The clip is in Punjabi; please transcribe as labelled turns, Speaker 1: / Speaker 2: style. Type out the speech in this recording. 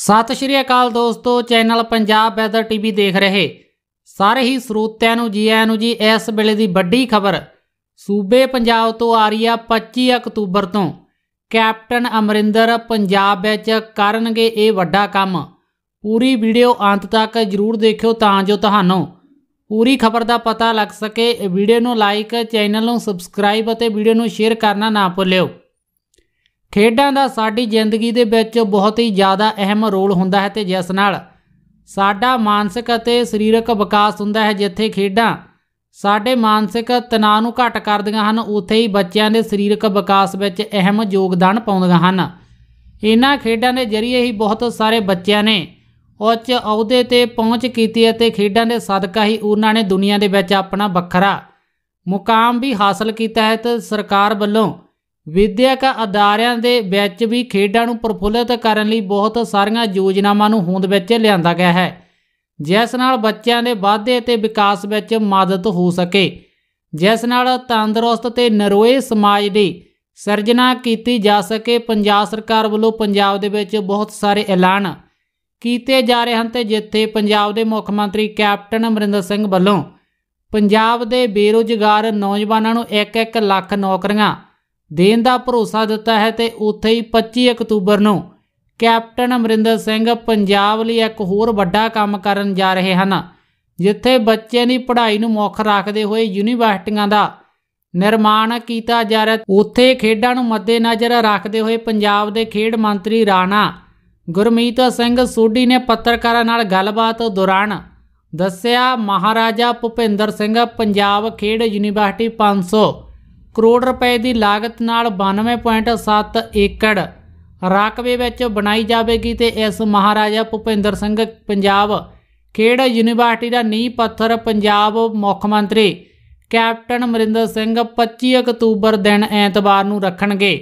Speaker 1: ਸਤਿ ਸ਼੍ਰੀ ਅਕਾਲ ਦੋਸਤੋ ਚੈਨਲ ਪੰਜਾਬ ਵੈਦਰ ਟੀਵੀ ਦੇਖ ਰਹੇ ਸਾਰੇ ਹੀ ਸਰੋਤਿਆਂ ਨੂੰ ਜੀ ਆਇਆਂ ਨੂੰ ਜੀ ਇਸ ਵੇਲੇ ਦੀ ਵੱਡੀ ਖਬਰ ਸੂਬੇ ਪੰਜਾਬ ਤੋਂ ਆ ਰਹੀ ਆ 25 ਅਕਤੂਬਰ ਤੋਂ ਕੈਪਟਨ ਅਮਰਿੰਦਰ ਪੰਜਾਬ ਵਿੱਚ ਕਰਨਗੇ ਇਹ ਵੱਡਾ ਕੰਮ ਪੂਰੀ ਵੀਡੀਓ ਅੰਤ ਤੱਕ ਜਰੂਰ ਦੇਖਿਓ ਤਾਂ ਜੋ ਤੁਹਾਨੂੰ ਪੂਰੀ ਖਬਰ ਦਾ ਪਤਾ ਲੱਗ ਸਕੇ ਵੀਡੀਓ ਨੂੰ ਲਾਈਕ ਚੈਨਲ ਨੂੰ ਸਬਸਕ੍ਰਾਈਬ ਅਤੇ ਵੀਡੀਓ ਨੂੰ ਸ਼ੇਅਰ ਕਰਨਾ ਨਾ ਭੁੱਲਿਓ ਖੇਡਾਂ ਦਾ ਸਾਡੀ ਜ਼ਿੰਦਗੀ ਦੇ ਵਿੱਚ ਬਹੁਤ ਹੀ ਜ਼ਿਆਦਾ ਅਹਿਮ ਰੋਲ ਹੁੰਦਾ ਹੈ ਤੇ ਜਿਸ ਨਾਲ ਸਾਡਾ ਮਾਨਸਿਕ ਅਤੇ ਸਰੀਰਕ ਵਿਕਾਸ ਹੁੰਦਾ ਹੈ ਜਿੱਥੇ ਖੇਡਾਂ ਸਾਡੇ ਮਾਨਸਿਕ ਤਣਾਅ ਨੂੰ ਘਟ ਕਰਦੀਆਂ ਹਨ ਉੱਥੇ ਹੀ ਬੱਚਿਆਂ ਦੇ ਸਰੀਰਕ ਵਿਕਾਸ ਵਿੱਚ ਅਹਿਮ ਯੋਗਦਾਨ ਪਾਉਂਦੀਆਂ ਹਨ ਇਹਨਾਂ ਖੇਡਾਂ ਦੇ ਜ਼ਰੀਏ ਹੀ ਬਹੁਤ ਸਾਰੇ ਬੱਚਿਆਂ ਨੇ ਉੱਚ ਅਹੁਦੇ ਤੇ ਪਹੁੰਚ ਕੀਤੀ ਅਤੇ ਖੇਡਾਂ ਦੇ ਸਦਕਾ ਹੀ ਉਹਨਾਂ ਨੇ ਦੁਨੀਆ ਦੇ ਵਿੱਚ ਆਪਣਾ ਵੱਖਰਾ ਮੁਕਾਮ ਵੀ ਹਾਸਲ ਕੀਤਾ ਹੈ ਤੇ ਸਰਕਾਰ ਵੱਲੋਂ ਵਿਦਿਅਕ ਅਦਾਰਿਆਂ ਦੇ ਵਿੱਚ ਵੀ ਖੇਡਾਂ ਨੂੰ ਪ੍ਰਫੁੱਲਤ ਕਰਨ ਲਈ ਬਹੁਤ ਸਾਰੀਆਂ ਯੋਜਨਾਵਾਂ ਨੂੰ ਹੋਂਦ ਵਿੱਚ ਲਿਆਂਦਾ ਗਿਆ ਹੈ ਜਿਸ ਨਾਲ ਬੱਚਿਆਂ ਦੇ ਵਾਧੇ ਅਤੇ ਵਿਕਾਸ ਵਿੱਚ ਮਦਦ ਹੋ ਸਕੇ ਜਿਸ ਨਾਲ ਤੰਦਰੁਸਤ ਤੇ ਨਰੋਏ ਸਮਾਜ ਦੀ ਸਿਰਜਣਾ ਕੀਤੀ ਜਾ ਸਕੇ ਪੰਜਾਬ ਸਰਕਾਰ ਵੱਲੋਂ ਪੰਜਾਬ ਦੇ ਵਿੱਚ ਬਹੁਤ ਸਾਰੇ ਐਲਾਨ ਕੀਤੇ ਜਾ ਰਹੇ ਹਨ ਤੇ ਜਿੱਥੇ ਪੰਜਾਬ ਦੇ ਮੁੱਖ ਮੰਤਰੀ ਕੈਪਟਨ ਅਮਰਿੰਦਰ ਸਿੰਘ ਵੱਲੋਂ ਪੰਜਾਬ ਦੇ ਬੇਰੋਜ਼ਗਾਰ ਨੌਜਵਾਨਾਂ ਨੂੰ 1-1 ਲੱਖ ਨੌਕਰੀਆਂ ਦੇਣ ਦਾ ਭਰੋਸਾ ਦਿੱਤਾ ਹੈ ਤੇ ਉੱਥੇ ਹੀ 25 ਅਕਤੂਬਰ ਨੂੰ ਕੈਪਟਨ ਅਮਰਿੰਦਰ ਸਿੰਘ ਪੰਜਾਬ ਲਈ ਇੱਕ ਹੋਰ ਵੱਡਾ ਕੰਮ ਕਰਨ ਜਾ ਰਹੇ ਹਨ ਜਿੱਥੇ ਬੱਚੇ ਦੀ ਪੜ੍ਹਾਈ ਨੂੰ ਮੁੱਖ ਰੱਖਦੇ ਹੋਏ ਯੂਨੀਵਰਸਿਟੀਆਂ ਦਾ ਨਿਰਮਾਣ ਕੀਤਾ ਜਾ ਰਿਹਾ ਉੱਥੇ ਖੇਡਾਂ ਨੂੰ ਮੱਦੇਨਜ਼ਰ ਰੱਖਦੇ ਹੋਏ ਪੰਜਾਬ ਦੇ ਖੇਡ ਮੰਤਰੀ ਰਾਣਾ ਗੁਰਮੀਤ ਸਿੰਘ ਸੋਢੀ ਨੇ ਪੱਤਰਕਾਰਾਂ ਨਾਲ ਗੱਲਬਾਤ ਦੌਰਾਨ ਦੱਸਿਆ ਮਹਾਰਾਜਾ ਭੁਪਿੰਦਰ ਸਿੰਘ ਪੰਜਾਬ ਖੇਡ ਯੂਨੀਵਰਸਿਟੀ 500 ਕਰੋੜ ਰੁਪਏ ਦੀ ਲਾਗਤ ਨਾਲ 92.7 ਏਕੜ ਰਾਕਵੇ ਵਿੱਚ ਬਣਾਈ ਜਾਵੇਗੀ ਤੇ ਇਸ ਮਹਾਰਾਜਾ ਭੁਪਿੰਦਰ ਸਿੰਘ ਪੰਜਾਬ ਖੇਡ ਯੂਨੀਵਰਸਿਟੀ ਦਾ ਨੀਂਹ ਪੱਥਰ ਪੰਜਾਬ ਮੁੱਖ ਮੰਤਰੀ ਕੈਪਟਨ ਅਮਰਿੰਦਰ ਸਿੰਘ 25 ਅਕਤੂਬਰ ਦਿਨ ਐਤਵਾਰ ਨੂੰ ਰੱਖਣਗੇ